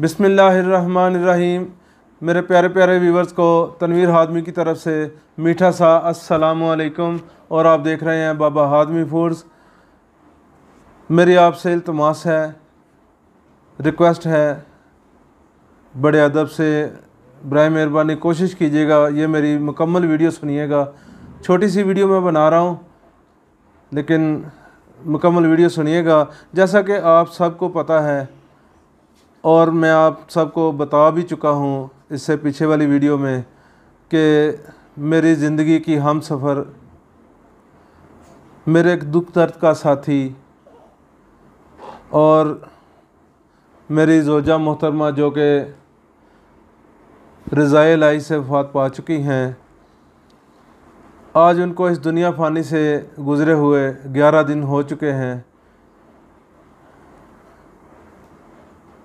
बिसमीम मेरे प्यारे प्यारे व्यूवर्स को तनवीर हादमी की तरफ से मीठा सा असलकुम और आप देख रहे हैं बाबा हादमी फूड्स मेरी आपसे इल्तमास है रिक्वेस्ट है बड़े अदब से बर मेहरबानी कोशिश कीजिएगा ये मेरी मुकम्मल वीडियो सुनिएगा छोटी सी वीडियो मैं बना रहा हूँ लेकिन मुकम्मल वीडियो सुनिएगा जैसा कि आप सबको पता है और मैं आप सबको बता भी चुका हूँ इससे पीछे वाली वीडियो में कि मेरी ज़िंदगी की हम सफ़र मेरे एक दुख दर्द का साथी और मेरी जोजा मोहतरमा जो कि रज़ाए लाई से वफात पा चुकी हैं आज उनको इस दुनिया फ़ानी से गुज़रे हुए ग्यारह दिन हो चुके हैं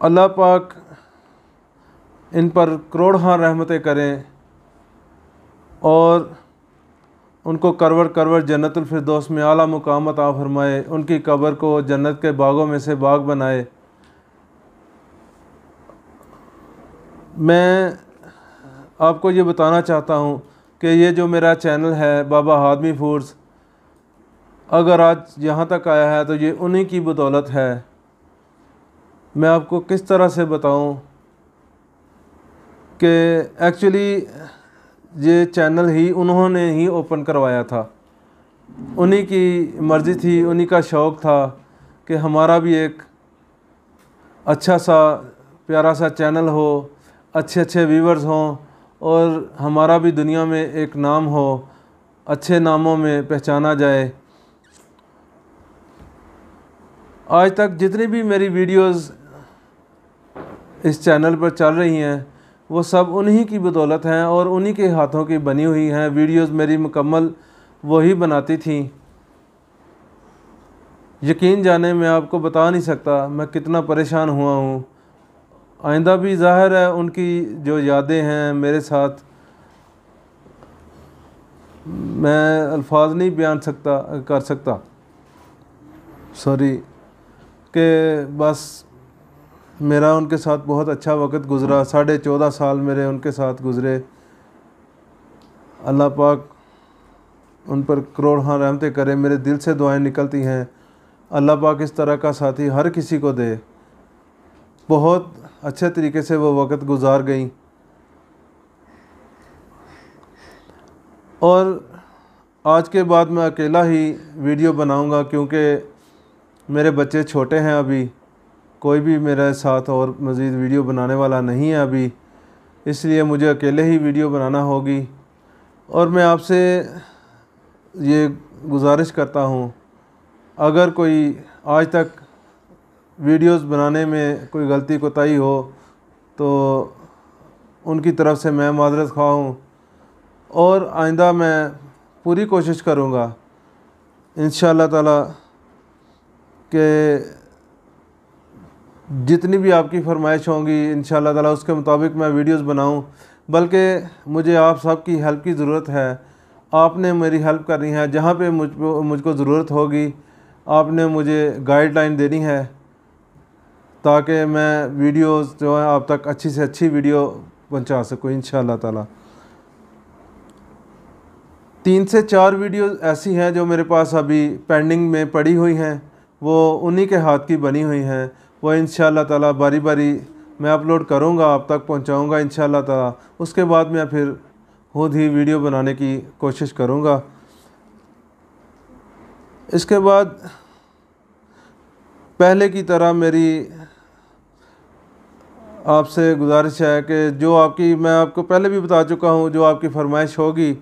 अल्लाह पाक इन पर करोड़ हाँ रहमतें करें और उनको करवर करवर जन्नतफरदोस में आला मुकाम अता फरमाए उनकी कब्र को जन्नत के बागों में से बाग बनाए मैं आपको ये बताना चाहता हूँ कि ये जो मेरा चैनल है बाबा हादमी फूड्स अगर आज यहाँ तक आया है तो ये उन्हीं की बदौलत है मैं आपको किस तरह से बताऊं कि एक्चुअली ये चैनल ही उन्होंने ही ओपन करवाया था उन्हीं की मर्ज़ी थी उन्हीं का शौक़ था कि हमारा भी एक अच्छा सा प्यारा सा चैनल हो अच्छे अच्छे व्यूवर्स हों और हमारा भी दुनिया में एक नाम हो अच्छे नामों में पहचाना जाए आज तक जितनी भी मेरी वीडियोस इस चैनल पर चल रही हैं वो सब उन्हीं की बदौलत हैं और उन्हीं के हाथों की बनी हुई हैं वीडियोस मेरी मुकम्मल वही बनाती थी यकीन जाने मैं आपको बता नहीं सकता मैं कितना परेशान हुआ हूँ आइंदा भी ज़ाहिर है उनकी जो यादें हैं मेरे साथ मैं अल्फाज नहीं बयान सकता कर सकता सॉरी कि बस मेरा उनके साथ बहुत अच्छा वक्त गुज़रा साढ़े चौदह साल मेरे उनके साथ गुज़रे अल्लाह पाक उन पर करोड़ हाँ रहमतें करे मेरे दिल से दुआएं निकलती हैं अल्लाह पाक इस तरह का साथी हर किसी को दे बहुत अच्छे तरीके से वो वक्त गुजार गई और आज के बाद मैं अकेला ही वीडियो बनाऊंगा क्योंकि मेरे बच्चे छोटे हैं अभी कोई भी मेरे साथ और मज़ीद वीडियो बनाने वाला नहीं है अभी इसलिए मुझे अकेले ही वीडियो बनाना होगी और मैं आपसे ये गुजारिश करता हूँ अगर कोई आज तक वीडियोस बनाने में कोई गलती कोताही हो तो उनकी तरफ से मैं माजरत खाऊँ हूँ और आइंदा मैं पूरी कोशिश करूँगा इन ताला के जितनी भी आपकी फरमाइश होंगी इन ताला उसके मुताबिक मैं वीडियोस बनाऊं बल्कि मुझे आप सब की हेल्प की ज़रूरत है आपने मेरी हेल्प करनी है जहाँ पे मुझ मुझको ज़रूरत होगी आपने मुझे गाइडलाइन देनी है ताकि मैं वीडियोस जो है आप तक अच्छी से अच्छी वीडियो पहुँचा सकूँ इन ताला तीन से चार वीडियो ऐसी हैं जो मेरे पास अभी पेंडिंग में पड़ी हुई हैं वो उन्हीं के हाथ की बनी हुई हैं वह इन ताला बारी बारी मैं अपलोड करूँगा आप तक पहुँचाऊँगा इन ताला उसके बाद मैं फिर खुद ही वीडियो बनाने की कोशिश करूँगा इसके बाद पहले की तरह मेरी आपसे गुजारिश है कि जो आपकी मैं आपको पहले भी बता चुका हूँ जो आपकी फरमाइश होगी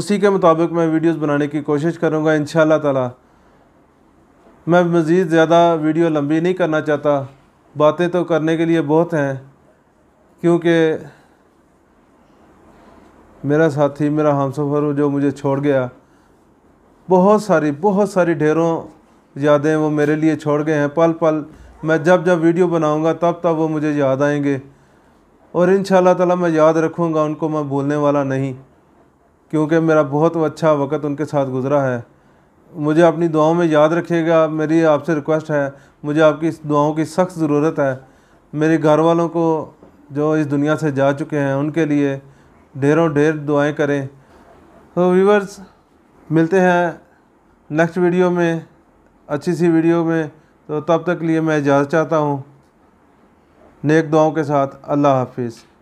उसी के मुताबिक मैं वीडियोस बनाने की कोशिश करूँगा इन ताला मैं मज़ीद ज़्यादा वीडियो लंबी नहीं करना चाहता बातें तो करने के लिए बहुत हैं क्योंकि मेरा साथी मेरा हम सफ़र जो मुझे छोड़ गया बहुत सारी बहुत सारी ढेरों यादें वो मेरे लिए छोड़ गए हैं पल पल मैं जब जब वीडियो बनाऊंगा तब तब वो मुझे याद आएंगे और इन ताला मैं याद रखूँगा उनको मैं भूलने वाला नहीं क्योंकि मेरा बहुत अच्छा वक्त उनके साथ गुज़रा है मुझे अपनी दुआओं में याद रखिएगा मेरी आपसे रिक्वेस्ट है मुझे आपकी इस दुआओं की सख्त ज़रूरत है मेरे घर वालों को जो इस दुनिया से जा चुके हैं उनके लिए ढेरों ढेर दुआएं करें तो व्यूवर्स मिलते हैं नेक्स्ट वीडियो में अच्छी सी वीडियो में तो तब तक लिए मैं इजाज़त चाहता हूँ नेक दुआओं के साथ अल्लाह हाफिज़